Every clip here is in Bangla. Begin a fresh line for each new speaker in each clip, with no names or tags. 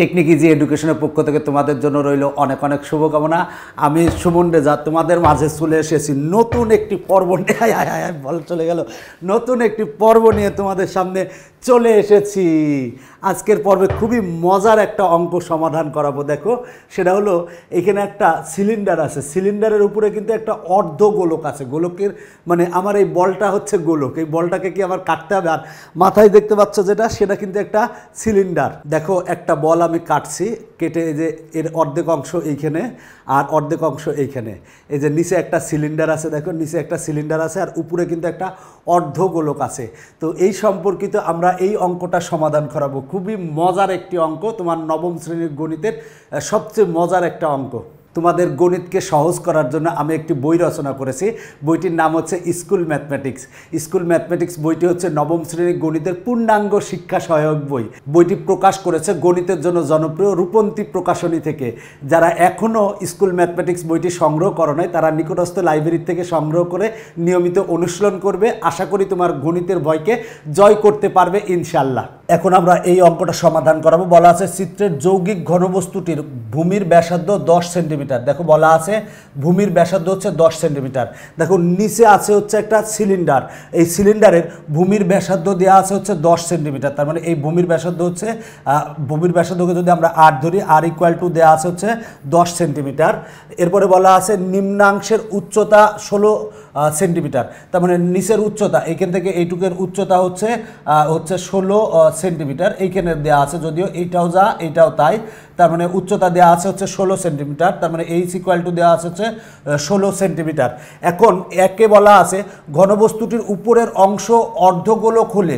টেকনিক ইজি এডুকেশনের পক্ষ থেকে তোমাদের জন্য রইল অনেক অনেক শুভকামনা আমি সুমন রেজা তোমাদের মাঝে চলে এসেছি নতুন একটি পর্ব নিয়ে বল চলে গেল নতুন একটি পর্ব নিয়ে তোমাদের সামনে চলে এসেছি আজকের পর্বে খুবই মজার একটা অঙ্ক সমাধান করাবো দেখো সেটা হলো এখানে একটা সিলিন্ডার আছে সিলিন্ডারের উপরে কিন্তু একটা অর্ধ গোলক আছে গোলকের মানে আমার এই বলটা হচ্ছে গোলক এই বলটাকে কি আমার কাটতে হবে আর মাথায় দেখতে পাচ্ছ যেটা সেটা কিন্তু একটা সিলিন্ডার দেখো একটা বল আমি কাটছি কেটে যে এর অর্ধেক অংশ এইখানে আর অর্ধেক অংশ এইখানে এই যে নিচে একটা সিলিন্ডার আছে দেখো নিচে একটা সিলিন্ডার আছে আর উপরে কিন্তু একটা অর্ধ গোলক আছে তো এই সম্পর্কিত আমরা এই অঙ্কটা সমাধান করাবো খুবই মজার একটি অঙ্ক তোমার নবম শ্রেণীর গণিতের সবচেয়ে মজার একটা অঙ্ক তোমাদের গণিতকে সহজ করার জন্য আমি একটি বই রচনা করেছি বইটির নাম হচ্ছে স্কুল ম্যাথমেটিক্স স্কুল ম্যাথমেটিক্স বইটি হচ্ছে নবম শ্রেণীর গণিতের পূর্ণাঙ্গ শিক্ষা সহায়ক বই বইটি প্রকাশ করেছে গণিতের জন্য জনপ্রিয় রূপন্তী প্রকাশনী থেকে যারা এখনও স্কুল ম্যাথমেটিক্স বইটি সংগ্রহ করো নাই তারা নিকটস্থ লাইব্রেরি থেকে সংগ্রহ করে নিয়মিত অনুশীলন করবে আশা করি তোমার গণিতের ভয়কে জয় করতে পারবে ইনশাল্লাহ এখন আমরা এই অঙ্কটা সমাধান করাবো বলা আছে চিত্রের যৌগিক ঘনবস্তুটির ভূমির ব্যাসার্ধ দশ সেন্টিমিটার দেখো বলা আছে ভূমির ব্যাসার্ধ হচ্ছে দশ সেন্টিমিটার দেখো নিচে আছে হচ্ছে একটা সিলিন্ডার এই সিলিন্ডারের ভূমির ব্যাসার্ধ দেওয়া আছে হচ্ছে দশ সেন্টিমিটার তার মানে এই ভূমির ব্যাসার্ধ হচ্ছে ভূমির ব্যাসার্ধকে যদি আমরা আর ধরি আর ইকুয়াল টু দেওয়া আছে হচ্ছে দশ সেন্টিমিটার এরপরে বলা আছে নিম্নাংশের উচ্চতা ষোলো সেন্টিমিটার তার মানে নিচের উচ্চতা এইখান থেকে এইটুকের উচ্চতা হচ্ছে হচ্ছে ষোলো সেন্টিমিটার এইখানে দেওয়া আছে যদিও এইটাও যা এইটাও তাই তার মানে উচ্চতা দেওয়া আছে হচ্ছে ষোলো সেন্টিমিটার তার মানে এইচ ইকুয়াল টু দেওয়া আছে হচ্ছে ষোলো সেন্টিমিটার এখন একে বলা আছে ঘনবস্তুটির উপরের অংশ অর্ধগোলক হলে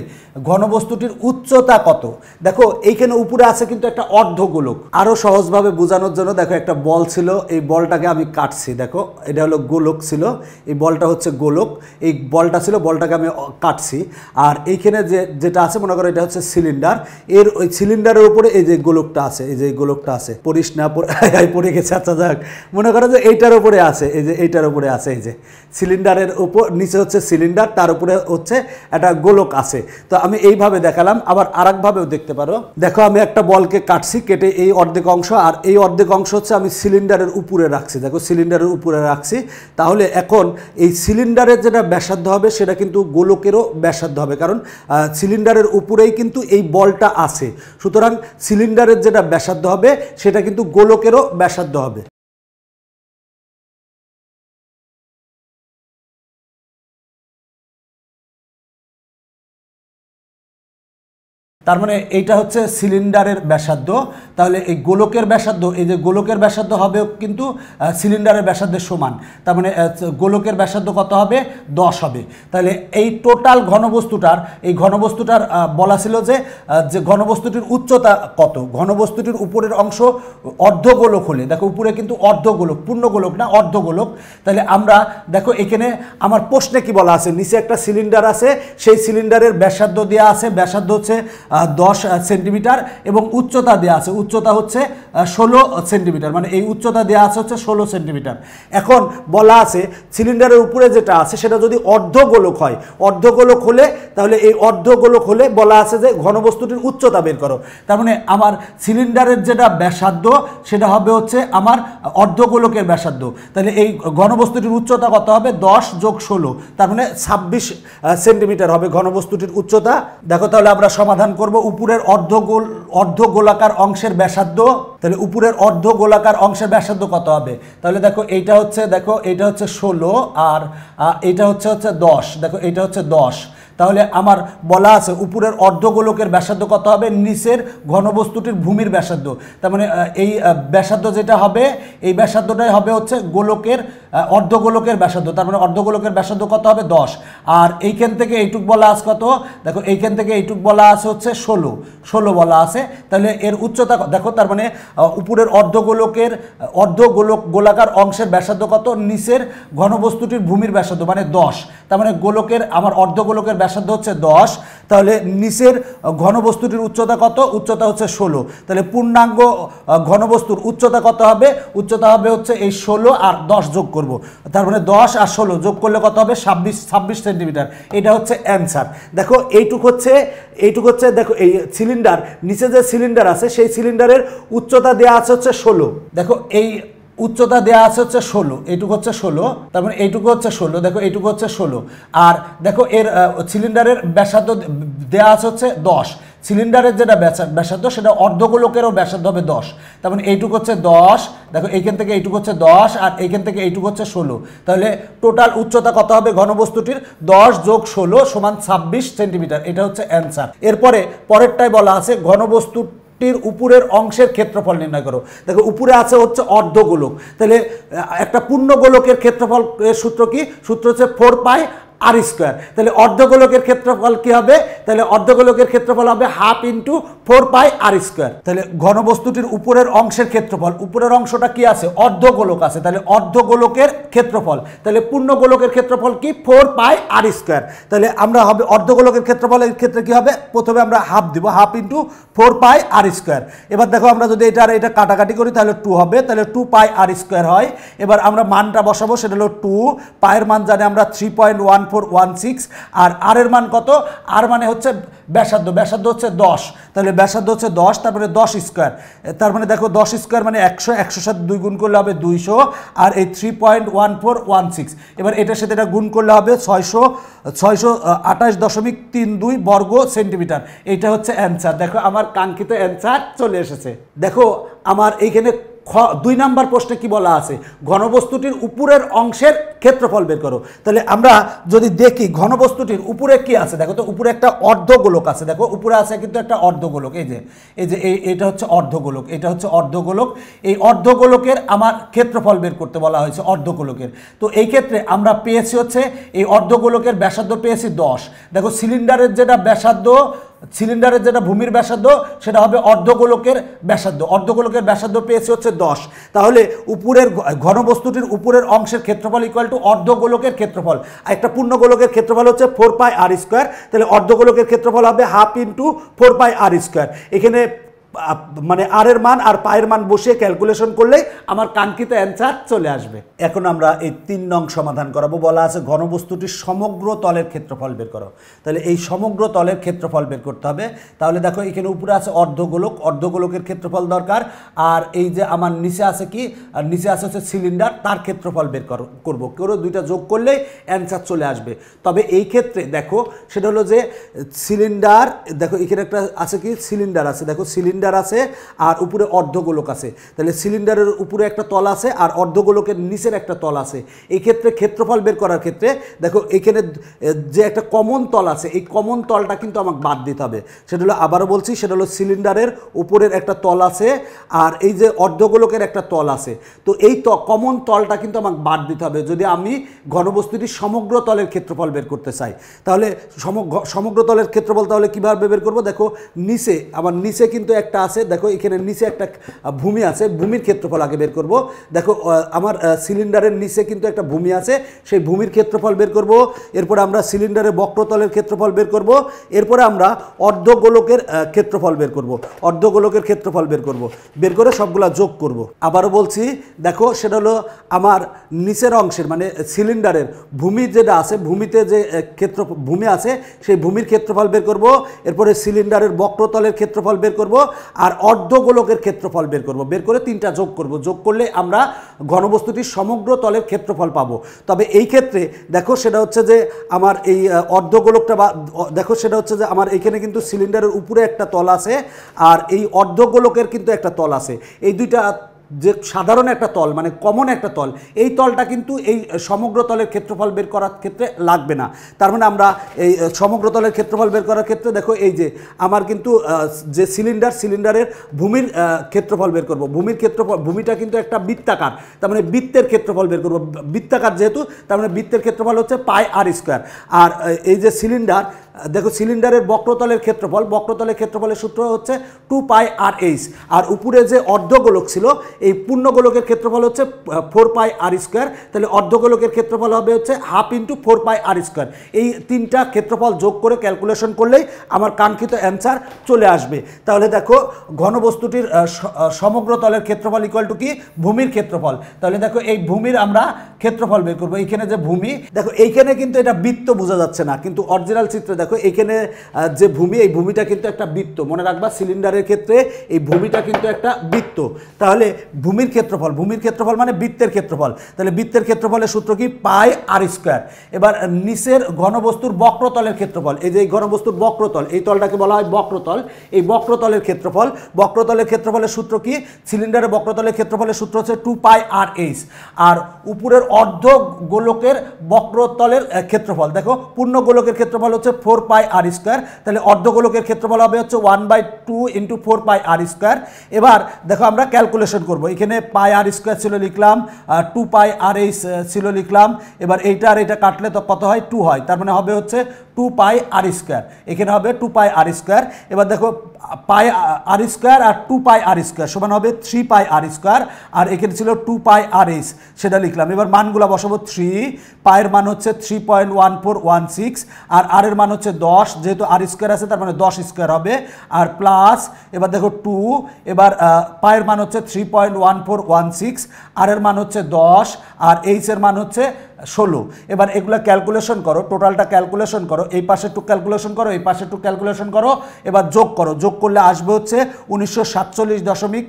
ঘনবস্তুটির উচ্চতা কত দেখো এইখানে উপরে আছে কিন্তু একটা অর্ধগোলক আরও সহজভাবে বোঝানোর জন্য দেখো একটা বল ছিল এই বলটাকে আমি কাটছি দেখো এটা হলো গোলক ছিল এই বলটা হচ্ছে গোলক এই বলটা ছিল বলটাকে আমি কাটছি আর এইখানে যে যেটা আছে মনে করো এটা হচ্ছে সিলিন্ডার এর ওই সিলিন্ডারের উপরে এই যে গোলকটা আছে এই যে গোলক লোকটা আছে পড়িস না পড়ে গেছে আচ্ছা যাক মনে করো যে এইটার ওপরে আছে এই যে এইটার ওপরে আছে এই যে সিলিন্ডারের ওপর নিচে হচ্ছে সিলিন্ডার তার উপরে হচ্ছে একটা গোলক আছে তো আমি এইভাবে দেখালাম আবার আর একভাবেও দেখতে পারো দেখো আমি একটা বলকে কাটছি কেটে এই অর্ধেক অংশ আর এই অর্ধেক অংশ হচ্ছে আমি সিলিন্ডারের উপরে রাখছি দেখো সিলিন্ডারের উপরে রাখছি তাহলে এখন এই সিলিন্ডারের যেটা ব্যাসার্ধ হবে সেটা কিন্তু গোলকেরও ব্যাসার্ধ হবে কারণ সিলিন্ডারের উপরেই কিন্তু এই বলটা আছে সুতরাং সিলিন্ডারের যেটা ব্যাসার্ধ হবে হবে সেটা কিন্তু গোলকেরও ব্যাসার্ধ হবে তার মানে এইটা হচ্ছে সিলিন্ডারের ব্যাসার্ধ তাহলে এই গোলকের ব্যাসার্ধ এই যে গোলকের ব্যাসার্ধ হবে কিন্তু সিলিন্ডারের ব্যাসার্ধের সমান তার মানে গোলকের ব্যাসার্ধ কত হবে দশ হবে তাহলে এই টোটাল ঘনবস্তুটার এই ঘনবস্তুটার বলা ছিল যে যে ঘনবস্তুটির উচ্চতা কত ঘনবস্তুটির উপরের অংশ অর্ধগোলক হলে দেখো উপরে কিন্তু অর্ধগোলক গোলক না অর্ধগোলক তাহলে আমরা দেখো এখানে আমার প্রশ্নে কি বলা আছে নিচে একটা সিলিন্ডার আছে সেই সিলিন্ডারের ব্যাসার্ধ দেওয়া আছে ব্যাসার্ধ হচ্ছে দশ সেন্টিমিটার এবং উচ্চতা দেওয়া আছে উচ্চতা হচ্ছে ষোলো সেন্টিমিটার মানে এই উচ্চতা দেওয়া আছে হচ্ছে ষোলো সেন্টিমিটার এখন বলা আছে সিলিন্ডারের উপরে যেটা আছে সেটা যদি অর্ধগোলক হয় অর্ধগোলক হলে তাহলে এই অর্ধগোলক হলে বলা আছে যে ঘনবস্তুটির উচ্চতা বের করো তার মানে আমার সিলিন্ডারের যেটা ব্যাসার্ধ সেটা হবে হচ্ছে আমার অর্ধগোলকের ব্যাসার্ধ তাহলে এই ঘনবস্তুটির উচ্চতা কত হবে দশ যোগ ষোলো তার মানে ছাব্বিশ সেন্টিমিটার হবে ঘনবস্তুটির উচ্চতা দেখো তাহলে আমরা সমাধান করব উপরের অর্ধ গোল অর্ধ গোলাকার অংশের ব্যাসার্ধ তাহলে উপরের অর্ধ গোলাকার অংশের ব্যাসার্ধ কত হবে তাহলে দেখো এইটা হচ্ছে দেখো এটা হচ্ছে ষোলো আর এটা হচ্ছে হচ্ছে দশ দেখো এটা হচ্ছে দশ তাহলে আমার বলা আছে উপরের অর্ধগোলকের ব্যাসার্ধ কত হবে নিচের ঘনবস্তুটির ভূমির ব্যাসার্ধ তার মানে এই ব্যাসার্ধ যেটা হবে এই ব্যাসার্ধটাই হবে হচ্ছে গোলকের অর্ধগোলকের ব্যাসার্ধ তার মানে অর্ধগোলকের ব্যাসার্ধ কত হবে দশ আর এইখান থেকে এইটুক বলা আছে কত দেখো এইখান থেকে এইটুক বলা আছে হচ্ছে ষোলো ষোলো বলা আছে তাহলে এর উচ্চতা দেখো তার মানে উপরের অর্ধগোলকের অর্ধগোলক গোলাকার অংশের ব্যাসার্ধ কত নিচের ঘনবস্তুটির ভূমির ব্যাসার্ধ মানে দশ তার মানে গোলকের আমার অর্ধগোলকের ব্যাসার্ধ হচ্ছে দশ তাহলে নিচের ঘনবস্তুটির উচ্চতা কত উচ্চতা হচ্ছে ষোলো তাহলে পূর্ণাঙ্গ ঘনবস্তুর উচ্চতা কত হবে উচ্চতা হবে হচ্ছে এই ষোলো আর দশ যোগ করব। তার মানে দশ আর ষোলো যোগ করলে কত হবে ছাব্বিশ ছাব্বিশ সেন্টিমিটার এটা হচ্ছে অ্যান্সার দেখো এইটুক হচ্ছে এইটুক হচ্ছে দেখো এই সিলিন্ডার নিচে যে সিলিন্ডার আছে সেই সিলিন্ডারের উচ্চতা দেওয়া আছে হচ্ছে ষোলো দেখো এই উচ্চতা দেওয়া আছে হচ্ছে ষোলো এইটুকু হচ্ছে ষোলো তারপরে এইটুকু হচ্ছে ষোলো দেখো এইটুকু হচ্ছে ষোলো আর দেখো এর সিলিন্ডারের ব্যাসাদ দেওয়া আছে হচ্ছে দশ সিলিন্ডারের যেটা ব্যাসার্ধ সেটা অর্ধগোলকেরও ব্যাসাদ হবে দশ তারপরে এইটুকু হচ্ছে দশ দেখো এইখান থেকে এইটুকু হচ্ছে দশ আর এইখান থেকে এইটুকু হচ্ছে ষোলো তাহলে টোটাল উচ্চতা কত হবে ঘনবস্তুটির দশ যোগ ষোলো সমান ছাব্বিশ সেন্টিমিটার এটা হচ্ছে অ্যান্সার এরপরে পরেরটাই বলা আছে ঘনবস্তুর গোলকটির উপরের অংশের ক্ষেত্রফল নির্ণয় করো দেখো উপরে আছে হচ্ছে অর্ধগোলক তাহলে একটা পূর্ণ গোলকের ক্ষেত্রফল সূত্র কি সূত্র হচ্ছে ফোর পাই আর স্কোয়ার তাহলে অর্ধগোলকের ক্ষেত্রফল কি হবে তাহলে অর্ধগোলকের ক্ষেত্রফল হবে half into four pi r square তাহলে ঘনবস্তুটির উপরের অংশের ক্ষেত্রফল উপরের অংশটা কি আছে অর্ধগোলক আছে তাহলে অর্ধগোলকের ক্ষেত্রফল তাহলে পূর্ণ গোলকের ক্ষেত্রফল কি ফোর পাই আর স্কোয়ার তাহলে আমরা হবে অর্ধগোলকের ক্ষেত্রফলের ক্ষেত্রে কি হবে প্রথমে আমরা হাফ দিব half into four pi r square এবার দেখো আমরা যদি এটা আর এটা কাটাকাটি করি তাহলে টু হবে তাহলে টু পাই আর স্কোয়ার হয় এবার আমরা মানটা বসাবো সেটা হলো টু পায়ের মান জানে আমরা three point one four one six আর আর এর মান কত আর মানে হচ্ছে ব্যাসার্ধ ব্যাসার্ধ হচ্ছে দশ তাহলে ব্যাসার্ধ হচ্ছে দশ তারপরে দশ স্কোয়ার তার মানে দেখো দশ স্কোয়ার মানে একশো একশো সাথে দুই গুণ করলে হবে দুইশো আর এই three point one four one six এবার এটার সাথে এটা গুণ করলে হবে ছয়শো ছয়শো আঠাশ দশমিক তিন দুই বর্গ সেন্টিমিটার এটা হচ্ছে অ্যান্সার দেখো আমার কাঙ্ক্ষিত অ্যান্সার চলে এসেছে দেখো আমার এইখানে খ দুই নাম্বার প্রশ্নে কি বলা আছে ঘনবস্তুটির উপরের অংশের ক্ষেত্রফল বের করো তাহলে আমরা যদি দেখি ঘনবস্তুটির উপরে কি আছে দেখো তো উপরে একটা অর্ধগোলক আছে দেখো উপরে আছে কিন্তু একটা অর্ধগোলক এই যে এই যে এটা হচ্ছে অর্ধগোলক এটা হচ্ছে অর্ধগোলক এই অর্ধগোলকের আমার ক্ষেত্রফল বের করতে বলা হয়েছে অর্ধগোলকের তো এই ক্ষেত্রে আমরা পেয়েছি হচ্ছে এই অর্ধগোলকের ব্যাসার্ধ পেয়েছি দশ দেখো সিলিন্ডারের যেটা ব্যাসার্ধ সিলিন্ডারের যেটা ভূমির ব্যাসার্ধ সেটা হবে অর্ধগোলকের ব্যাসার্ধ অর্ধগোলকের ব্যাসার্ধ পেয়েছে হচ্ছে দশ তাহলে উপরের ঘনবস্তুটির উপরের অংশের ক্ষেত্রফল ইকুয়াল টু অর্ধগোলকের ক্ষেত্রফল একটা পূর্ণ গোলকের ক্ষেত্রফল হচ্ছে ফোর পাই আর স্কোয়ার তাহলে অর্ধগোলকের ক্ষেত্রফল হবে half into four pi r square এখানে মানে আর এর মান আর পায়ের মান বসিয়ে ক্যালকুলেশন করলে আমার কাঙ্ক্ষিত অ্যান্সার চলে আসবে এখন আমরা এই তিন নং সমাধান করাবো বলা আছে ঘনবস্তুটির সমগ্র তলের ক্ষেত্রফল বের করো তাহলে এই সমগ্র তলের ক্ষেত্রফল বের করতে হবে তাহলে দেখো এখানে উপরে আছে অর্ধগোলক অর্ধগোলকের ক্ষেত্রফল দরকার আর এই যে আমার নিচে আছে কি আর নিচে আছে হচ্ছে সিলিন্ডার তার ক্ষেত্রফল বের করবো করে দুইটা যোগ করলে অ্যান্সার চলে আসবে তবে এই ক্ষেত্রে দেখো সেটা হলো যে সিলিন্ডার দেখো এখানে একটা আছে কি সিলিন্ডার আছে দেখো সিলিন্ডার সিলিন্ডার আছে আর উপরে অর্ধগোলক আছে তাহলে সিলিন্ডারের উপরে একটা তল আছে আর অর্ধগোলকের নিচের একটা তল আছে এই ক্ষেত্রে ক্ষেত্রফল বের করার ক্ষেত্রে দেখো এখানে যে একটা কমন তল আছে এই কমন তলটা কিন্তু আমাকে বাদ দিতে হবে সেটা হলো আবারও বলছি সেটা হলো সিলিন্ডারের উপরের একটা তল আছে আর এই যে অর্ধগোলকের একটা তল আছে তো এই ত কমন তলটা কিন্তু আমাকে বাদ দিতে হবে যদি আমি ঘনবস্তুটি সমগ্র তলের ক্ষেত্রফল বের করতে চাই তাহলে সমগ্র তলের ক্ষেত্রফল তাহলে কীভাবে বের করবো দেখো নিচে আমার নিচে কিন্তু এক একটা আছে দেখো এখানে নিচে একটা ভূমি আছে ভূমির ক্ষেত্রফল আগে বের করব দেখো আমার সিলিন্ডারের নিচে কিন্তু একটা ভূমি আছে সেই ভূমির ক্ষেত্রফল বের করব এরপর আমরা সিলিন্ডারের বক্রতলের ক্ষেত্রফল বের করব এরপরে আমরা অর্ধগোলকের ক্ষেত্রফল বের করব অর্ধগোলকের ক্ষেত্রফল বের করব বের করে সবগুলা যোগ করব আবারও বলছি দেখো সেটা হলো আমার নিচের অংশের মানে সিলিন্ডারের ভূমি যেটা আছে ভূমিতে যে ক্ষেত্র ভূমি আছে সেই ভূমির ক্ষেত্রফল বের করব এরপরে সিলিন্ডারের বক্রতলের ক্ষেত্রফল বের করব আর অর্ধগোলকের ক্ষেত্রফল বের করব বের করে তিনটা যোগ করব যোগ করলে আমরা ঘনবস্তুটির সমগ্র তলের ক্ষেত্রফল পাবো তবে এই ক্ষেত্রে দেখো সেটা হচ্ছে যে আমার এই অর্ধগোলকটা বা দেখো সেটা হচ্ছে যে আমার এখানে কিন্তু সিলিন্ডারের উপরে একটা তল আছে আর এই অর্ধগোলকের কিন্তু একটা তল আছে এই দুইটা যে সাধারণ একটা তল মানে কমন একটা তল এই তলটা কিন্তু এই সমগ্র তলের ক্ষেত্রফল বের করার ক্ষেত্রে লাগবে না তার মানে আমরা এই সমগ্র তলের ক্ষেত্রফল বের করার ক্ষেত্রে দেখো এই যে আমার কিন্তু যে সিলিন্ডার সিলিন্ডারের ভূমির ক্ষেত্রফল বের করব ভূমির ক্ষেত্রফল ভূমিটা কিন্তু একটা বৃত্তাকার তার মানে বৃত্তের ক্ষেত্রফল বের করব বৃত্তাকার যেহেতু তার মানে বৃত্তের ক্ষেত্রফল হচ্ছে পাই আর স্কোয়ার আর এই যে সিলিন্ডার দেখো সিলিন্ডারের বক্রতলের ক্ষেত্রফল বক্রতলের ক্ষেত্রফলের সূত্র হচ্ছে টু পাই আর এইচ আর উপরে যে অর্ধগোলক ছিল এই পূর্ণগোলকের ক্ষেত্রফল হচ্ছে ফোর পাই আর স্কোয়ার তাহলে অর্ধগোলকের ক্ষেত্রফল হবে হচ্ছে half into four pi r square এই তিনটা ক্ষেত্রফল যোগ করে ক্যালকুলেশন করলেই আমার কাঙ্ক্ষিত অ্যান্সার চলে আসবে তাহলে দেখো ঘনবস্তুটির সমগ্র তলের ক্ষেত্রফল ইকুয়াল টু কি ভূমির ক্ষেত্রফল তাহলে দেখো এই ভূমির আমরা ক্ষেত্রফল বের করবো এইখানে যে ভূমি দেখো এইখানে কিন্তু এটা বৃত্ত বোঝা যাচ্ছে না কিন্তু অরিজিনাল চিত্রে দেখো এখানে যে ভূমি এই ভূমিটা কিন্তু একটা বৃত্ত মনে রাখবা সিলিন্ডারের ক্ষেত্রে এই ভূমিটা কিন্তু একটা বৃত্ত তাহলে ভূমির ক্ষেত্রফল ভূমির ক্ষেত্রফল মানে বৃত্তের ক্ষেত্রফল তাহলে বৃত্তের ক্ষেত্রফলের সূত্র কি পাই আর স্কোয়ার এবার নিচের ঘনবস্তুর বক্রতলের ক্ষেত্রফল এই যে এই ঘনবস্তুর বক্রতল এই তলটাকে বলা হয় বক্রতল এই বক্রতলের ক্ষেত্রফল বক্রতলের ক্ষেত্রফলের সূত্র কি সিলিন্ডারের বক্রতলের ক্ষেত্রফলের সূত্র হচ্ছে টু পাই আর এইচ আর উপরের অর্ধ গোলকের বক্রতলের ক্ষেত্রফল দেখো পূর্ণ গোলকের ক্ষেত্রফল হচ্ছে four four pi r square তাহলে অর্ধগোলকের ক্ষেত্রফল হবে হচ্ছে one by two into four pi r square এবার দেখো আমরা ক্যালকুলেশন করব এখানে পাই আর স্কোয়ার ছিল লিখলাম টু পাই আর এইচ ছিল লিখলাম এবার এইটা আর এটা কাটলে তো কত হয় টু হয় তার মানে হবে হচ্ছে টু পাই আর স্কোয়ার এখানে হবে টু পাই আর স্কোয়ার এবার দেখো পাই আর স্কোয়ার আর টু পাই আর স্কোয়ার সমান হবে থ্রি পাই আর স্কোয়ার আর এখানে ছিল টু পাই আর এস সেটা লিখলাম এবার মানগুলো বসাবো থ্রি পায়ের মান হচ্ছে three point one four one six আর আর এর মান হচ্ছে হচ্ছে দশ যেহেতু আর স্কোয়ার আছে তার মানে দশ স্কোয়ার হবে আর প্লাস এবার দেখো টু এবার পায়ের মান হচ্ছে three point one four one six r এর মান হচ্ছে দশ আর এইচের মান হচ্ছে ষোলো এবার এগুলো ক্যালকুলেশন করো টোটালটা ক্যালকুলেশন করো এই পাশে একটু ক্যালকুলেশন করো এই পাশে একটু ক্যালকুলেশন করো এবার যোগ করো যোগ করলে আসবে হচ্ছে উনিশশো সাতচল্লিশ দশমিক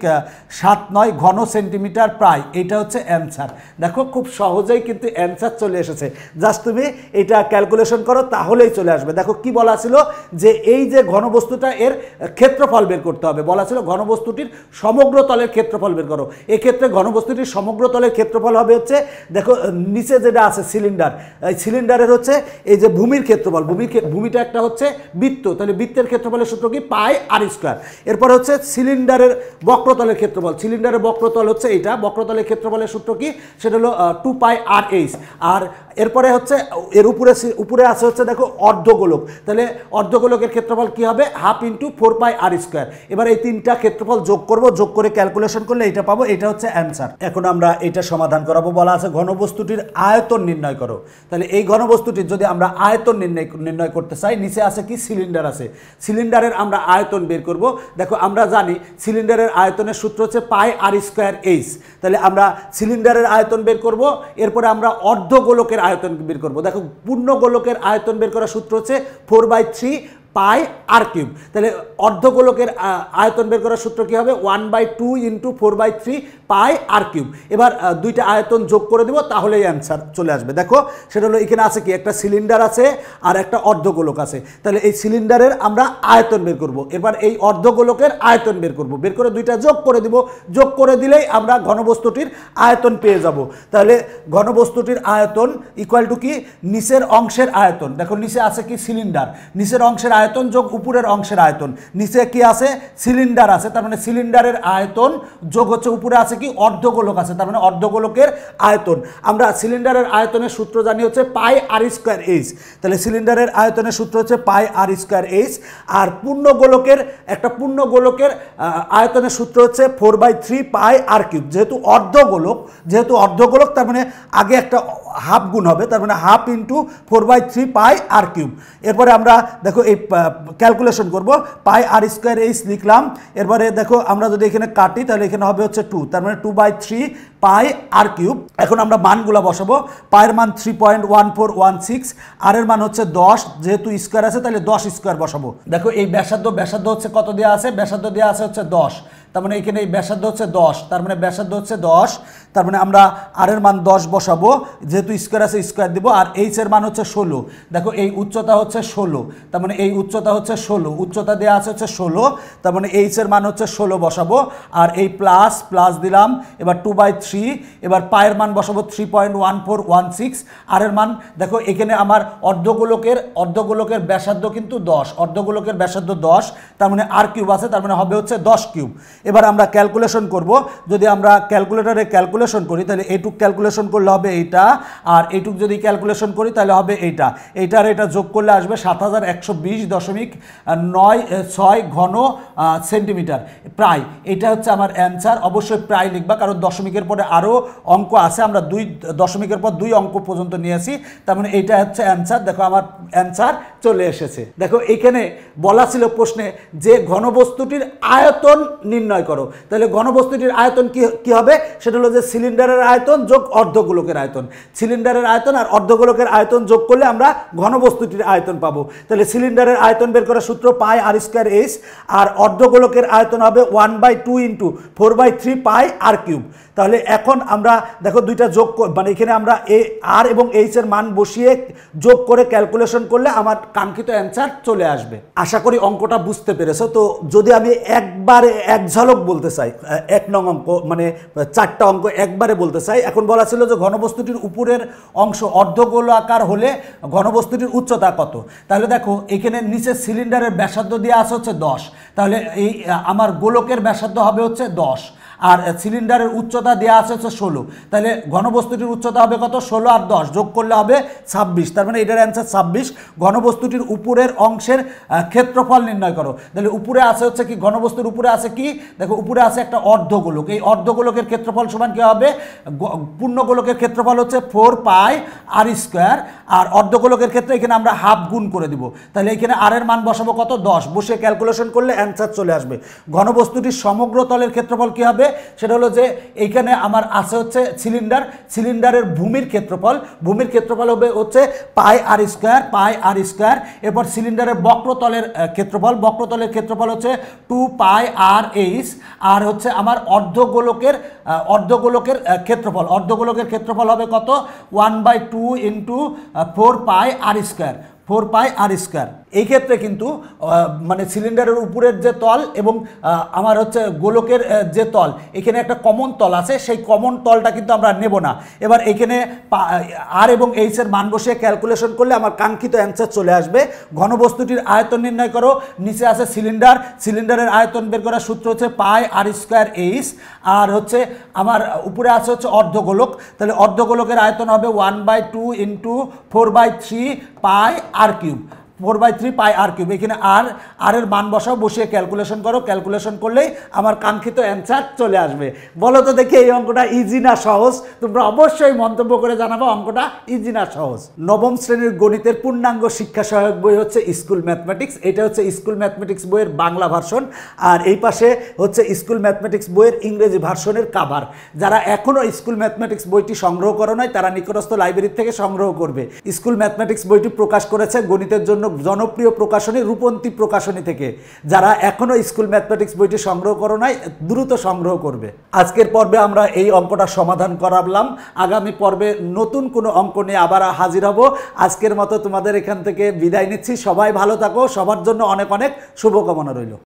সাত নয় ঘন সেন্টিমিটার প্রায় এটা হচ্ছে অ্যান্সার দেখো খুব সহজেই কিন্তু অ্যান্সার চলে এসেছে জাস্ট তুমি এটা ক্যালকুলেশন করো তাহলেই চলে আসবে দেখো কি বলা ছিল যে এই যে ঘনবস্তুটা এর ক্ষেত্রফল বের করতে হবে বলা ছিল ঘনবস্তুটির সমগ্র তলের ক্ষেত্রফল বের করো এক্ষেত্রে ঘনবস্তুটির সমগ্র তলের ক্ষেত্রফল হবে হচ্ছে দেখো নিচে যেটা আছে সিলিন্ডার এই সিলিন্ডারের হচ্ছে এই যে ভূমির ক্ষেত্রফল ভূমির ভূমিটা একটা হচ্ছে বৃত্ত তাহলে বৃত্তের ক্ষেত্রফলের সূত্র কি পাই আর স্কোয়ার এরপর হচ্ছে সিলিন্ডারের বক্রতলের ক্ষেত্রফল সিলিন্ডারের বক্রতল হচ্ছে এইটা বক্রতলের ক্ষেত্রফলের সূত্র কি সেটা হলো টু পাই আর এইচ আর এরপরে হচ্ছে এর উপরে উপরে আছে হচ্ছে দেখো অর্ধগোলক তাহলে অর্ধগোলকের ক্ষেত্রফল কি হবে half into four pi r square এবার এই তিনটা ক্ষেত্রফল যোগ করব যোগ করে ক্যালকুলেশন করলে এটা পাবো এটা হচ্ছে অ্যান্সার এখন আমরা এটা সমাধান করাবো বলা আছে ঘনবস্তুটির আয়তন নির্ণয় করো তাহলে এই ঘনবস্তুটির যদি আমরা আয়তন নির্ণয় নির্ণয় করতে চাই নিচে আছে কি সিলিন্ডার আছে সিলিন্ডারের আমরা আয়তন বের করব দেখো আমরা জানি সিলিন্ডারের আয়তনের সূত্র হচ্ছে পাই আর স্কোয়ার এইচ তাহলে আমরা সিলিন্ডারের আয়তন বের করব এরপরে আমরা অর্ধগোলকের আয়তন বের করবো দেখো পূর্ণ গোলকের আয়তন বের করার সূত্র হচ্ছে four by three pi r cube তাহলে অর্ধগোলকের আয়তন বের করার সূত্র কী হবে one by two into four by three pi r cube এবার দুইটা আয়তন যোগ করে দেবো তাহলেই অ্যান্সার চলে আসবে দেখো সেটা হলো এখানে আছে কি একটা সিলিন্ডার আছে আর একটা অর্ধগোলক আছে তাহলে এই সিলিন্ডারের আমরা আয়তন বের করব। এবার এই অর্ধগোলকের আয়তন বের করব। বের করে দুইটা যোগ করে দিব যোগ করে দিলেই আমরা ঘনবস্তুটির আয়তন পেয়ে যাব তাহলে ঘনবস্তুটির আয়তন ইকুয়াল টু কি নিচের অংশের আয়তন দেখো নিচে আছে কি সিলিন্ডার নিচের অংশের আয়তন আয়তন যোগ উপরের অংশের আয়তন নিচে কি আছে সিলিন্ডার আছে তার মানে সিলিন্ডারের আয়তন যোগ হচ্ছে উপরে আছে কি অর্ধগোলক আছে তার মানে অর্ধগোলকের আয়তন আমরা সিলিন্ডারের আয়তনের সূত্র জানি হচ্ছে পাই আর স্কোয়ার এইচ তাহলে সিলিন্ডারের আয়তনের সূত্র হচ্ছে পাই আর স্কোয়ার এইচ আর পূর্ণ গোলকের একটা পূর্ণ গোলকের আয়তনের সূত্র হচ্ছে four by three pi r cube যেহেতু অর্ধগোলক যেহেতু অর্ধগোলক তার মানে আগে একটা হাফ গুণ হবে তার মানে half into four by three pi r cube এরপরে আমরা দেখো এই ক্যালকুলেশন করব পাই আর স্কোয়ার এইচ লিখলাম এরপরে দেখো আমরা যদি এখানে কাটি তাহলে এখানে হবে হচ্ছে টু তার মানে two by three pi r cube এখন আমরা মানগুলো বসাবো পায়ের মান three point one four one six r এর মান হচ্ছে দশ যেহেতু স্কোয়ার আছে তাহলে দশ স্কোয়ার বসাবো দেখো এই ব্যাসার্ধ ব্যাসার্ধ হচ্ছে কত দেওয়া আছে ব্যাসার্ধ দেওয়া আছে হচ্ছে দশ তার মানে এখানে ব্যাসার্ধ হচ্ছে দশ তার মানে ব্যাসার্ধ হচ্ছে দশ তার মানে আমরা আর এর মান দশ বসাবো যেহেতু স্কোয়ার আছে স্কোয়ার দিব আর এইচ এর মান হচ্ছে ষোলো দেখো এই উচ্চতা হচ্ছে ষোলো তার মানে এই উচ্চতা হচ্ছে ষোলো উচ্চতা দেওয়া আছে হচ্ছে ষোলো তার মানে এইচ এর মান হচ্ছে ষোলো বসাবো আর এই প্লাস প্লাস দিলাম এবার টু বাই থ্রি এবার পায়ের মান বসাবো three point one four one six r এর মান দেখো এখানে আমার অর্ধগোলকের অর্ধগোলকের ব্যাসার্ধ কিন্তু দশ অর্ধগোলকের ব্যাসার্ধ দশ তার মানে আর কিউব আছে তার মানে হবে হচ্ছে দশ কিউব এবার আমরা ক্যালকুলেশন করব যদি আমরা ক্যালকুলেটারে ক্যালকুলেশন করি তাহলে এইটুক ক্যালকুলেশন করলে হবে এইটা আর এইটুক যদি ক্যালকুলেশন করি তাহলে হবে এইটা এইটার এটা যোগ করলে আসবে সাত হাজার একশো বিশ দশমিক নয় ছয় ঘন সেন্টিমিটার প্রায় এটা হচ্ছে আমার অ্যান্সার অবশ্যই প্রায় লিখবা কারণ দশমিকের পরে আরও অঙ্ক আছে আমরা দুই দশমিকের পর দুই অঙ্ক পর্যন্ত নিয়ে আসি তার মানে এইটা হচ্ছে অ্যান্সার দেখো আমার অ্যান্সার চলে এসেছে দেখো এখানে বলা ছিল প্রশ্নে যে ঘনবস্তুটির আয়তন নির্ণয় করো তাহলে ঘনবস্তুটির আয়তন কি হবে সেটা হলো যে সিলিন্ডারের আয়তন যোগ অর্ধগোলকের আয়তন সিলিন্ডারের আয়তন আর অর্ধগোলকের আয়তন যোগ করলে আমরা ঘনবস্তুটির আয়তন পাবো তাহলে সিলিন্ডারের আয়তন বের করার সূত্র পাই আর স্কোয়ার এইচ আর অর্ধগোলকের আয়তন হবে one by two into four by three pi r cube তাহলে এখন আমরা দেখো দুইটা যোগ মানে এখানে আমরা এ আর এবং এইচ এর মান বসিয়ে যোগ করে ক্যালকুলেশন করলে আমার কাঙ্ক্ষিত অ্যান্সার চলে আসবে আশা করি অঙ্কটা বুঝতে পেরেছো তো যদি আমি একবারে এক ঝলক বলতে চাই এক নং অঙ্ক মানে চারটা অঙ্ক একবারে বলতে চাই এখন বলা ছিল যে ঘনবস্তুটির উপরের অংশ আকার হলে ঘনবস্তুটির উচ্চতা কত তাহলে দেখো এখানে নিচে সিলিন্ডারের ব্যাসার্ধ দিয়ে আসা হচ্ছে দশ তাহলে এই আমার গোলকের ব্যাসার্ধ হবে হচ্ছে দশ আর সিলিন্ডারের উচ্চতা দেওয়া আছে হচ্ছে ষোলো তাহলে ঘনবস্তুটির উচ্চতা হবে কত ষোলো আর দশ যোগ করলে হবে ছাব্বিশ তার মানে এটার অ্যান্সার ছাব্বিশ ঘনবস্তুটির উপরের অংশের ক্ষেত্রফল নির্ণয় করো তাহলে উপরে আছে হচ্ছে কি ঘনবস্তুর উপরে আছে কি দেখো উপরে আছে একটা অর্ধগোলক এই অর্ধগোলকের ক্ষেত্রফল সমান কী হবে পূর্ণগোলকের ক্ষেত্রফল হচ্ছে ফোর পাই আর স্কোয়ার আর অর্ধগোলকের ক্ষেত্রে এখানে আমরা হাফ গুণ করে দিব তাহলে এখানে আর এর মান বসাবো কত দশ বসে ক্যালকুলেশন করলে অ্যান্সার চলে আসবে ঘনবস্তুটির সমগ্র তলের ক্ষেত্রফল কী হবে সেটা হলো যে এইখানে আমার আছে হচ্ছে সিলিন্ডার সিলিন্ডারের ভূমির ক্ষেত্রফল ভূমির ক্ষেত্রফল হবে হচ্ছে পাই আর স্কোয়ার পাই আর স্কোয়ার এরপর সিলিন্ডারের বক্রতলের ক্ষেত্রফল বক্রতলের ক্ষেত্রফল হচ্ছে টু পাই আর এইচ আর হচ্ছে আমার অর্ধগোলকের অর্ধগোলকের ক্ষেত্রফল অর্ধগোলকের ক্ষেত্রফল হবে কত one by two into four pi r square four pi r square এই ক্ষেত্রে কিন্তু মানে সিলিন্ডারের উপরের যে তল এবং আমার হচ্ছে গোলকের যে তল এখানে একটা কমন তল আছে সেই কমন তলটা কিন্তু আমরা নেব না এবার এখানে আর এবং এইচের মান বসিয়ে ক্যালকুলেশন করলে আমার কাঙ্ক্ষিত অ্যান্সার চলে আসবে ঘনবস্তুটির আয়তন নির্ণয় করো নিচে আছে সিলিন্ডার সিলিন্ডারের আয়তন বের করার সূত্র হচ্ছে পাই আর স্কোয়ার এইচ আর হচ্ছে আমার উপরে আছে হচ্ছে অর্ধগোলক তাহলে অর্ধগোলকের আয়তন হবে one by two into four by three pi r cube four by three pi r cube এখানে আর আর এর মান বসাও বসিয়ে ক্যালকুলেশন করো ক্যালকুলেশন করলেই আমার কাঙ্ক্ষিত অ্যান্সার চলে আসবে বলো তো দেখি এই অঙ্কটা ইজি না সহজ তোমরা অবশ্যই মন্তব্য করে জানাবো অঙ্কটা ইজি না সহজ নবম শ্রেণীর গণিতের পূর্ণাঙ্গ শিক্ষা সহায়ক বই হচ্ছে স্কুল ম্যাথমেটিক্স এটা হচ্ছে স্কুল ম্যাথমেটিক্স বইয়ের বাংলা ভার্সন আর এই পাশে হচ্ছে স্কুল ম্যাথমেটিক্স বইয়ের ইংরেজি ভার্সনের কাভার যারা এখনও স্কুল ম্যাথমেটিক্স বইটি সংগ্রহ করো নয় তারা নিকটস্থ লাইব্রেরি থেকে সংগ্রহ করবে স্কুল ম্যাথমেটিক্স বইটি প্রকাশ করেছে গণিতের জন্য জনপ্রিয় প্রকাশনী রূপন্তী প্রকাশনী থেকে যারা এখনও স্কুল ম্যাথমেটিক্স বইটি সংগ্রহ করো নাই দ্রুত সংগ্রহ করবে আজকের পর্বে আমরা এই অঙ্কটা সমাধান করাবলাম আগামী পর্বে নতুন কোনো অঙ্ক নিয়ে আবার হাজির হব আজকের মতো তোমাদের এখান থেকে বিদায় নিচ্ছি সবাই ভালো থাকো সবার জন্য অনেক অনেক শুভকামনা রইল